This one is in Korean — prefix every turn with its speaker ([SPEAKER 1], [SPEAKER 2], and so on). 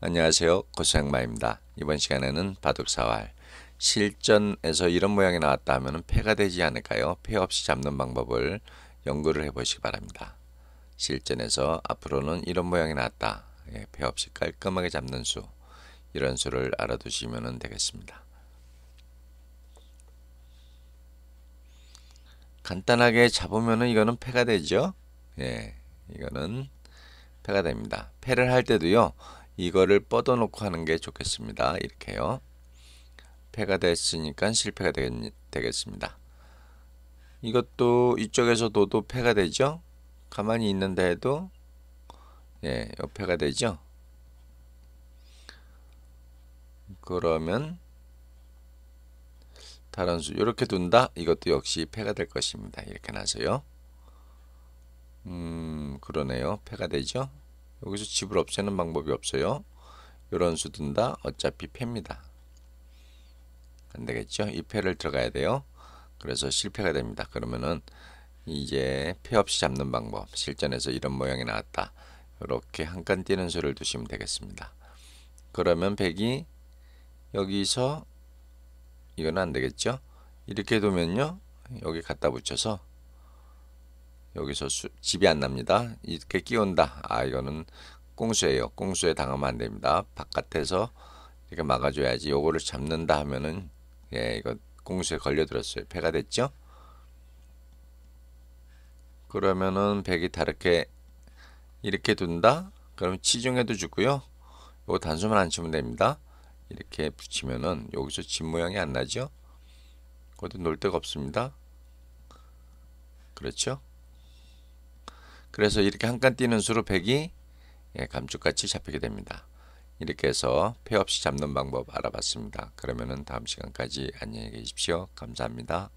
[SPEAKER 1] 안녕하세요. 고생마입니다. 이번 시간에는 바둑사활 실전에서 이런 모양이 나왔다 하면 패가 되지 않을까요? 패 없이 잡는 방법을 연구를 해보시기 바랍니다. 실전에서 앞으로는 이런 모양이 나왔다. 예, 패 없이 깔끔하게 잡는 수 이런 수를 알아두시면 되겠습니다. 간단하게 잡으면 이거는 패가 되죠. 예, 이거는 패가 됩니다. 패를 할 때도요. 이거를 뻗어놓고 하는 게 좋겠습니다. 이렇게요. 패가 됐으니까 실패가 되겠, 습니다 이것도 이쪽에서도도 패가 되죠. 가만히 있는데 해도 예, 옆에가 되죠. 그러면 다른 수 이렇게 둔다. 이것도 역시 패가 될 것입니다. 이렇게 나서요. 음, 그러네요. 패가 되죠. 여기서 집을 없애는 방법이 없어요. 이런 수든 다 어차피 패입니다. 안되겠죠? 이 패를 들어가야 돼요. 그래서 실패가 됩니다. 그러면은 이제 패 없이 잡는 방법 실전에서 이런 모양이 나왔다. 이렇게 한 칸띄는 수를 두시면 되겠습니다. 그러면 백이 여기서 이건 안되겠죠? 이렇게 두면요. 여기 갖다 붙여서 여기서 수, 집이 안 납니다. 이렇게 끼운다. 아 이거는 꽁수예요. 꽁수에 당하면 안 됩니다. 바깥에서 이렇게 막아줘야지 요거를 잡는다 하면은 예 이거 꽁수에 걸려들었어요. 패가 됐죠? 그러면은 백이 다르게 이렇게 둔다? 그럼 치중해도 주고요. 요거 단수만 안 치면 됩니다. 이렇게 붙이면은 여기서 집 모양이 안 나죠? 그것도 놀 데가 없습니다. 그렇죠? 그래서 이렇게 한 칸띄는 수로 100이 예, 감축같이 잡히게 됩니다. 이렇게 해서 폐 없이 잡는 방법 알아봤습니다. 그러면은 다음 시간까지 안녕히 계십시오. 감사합니다.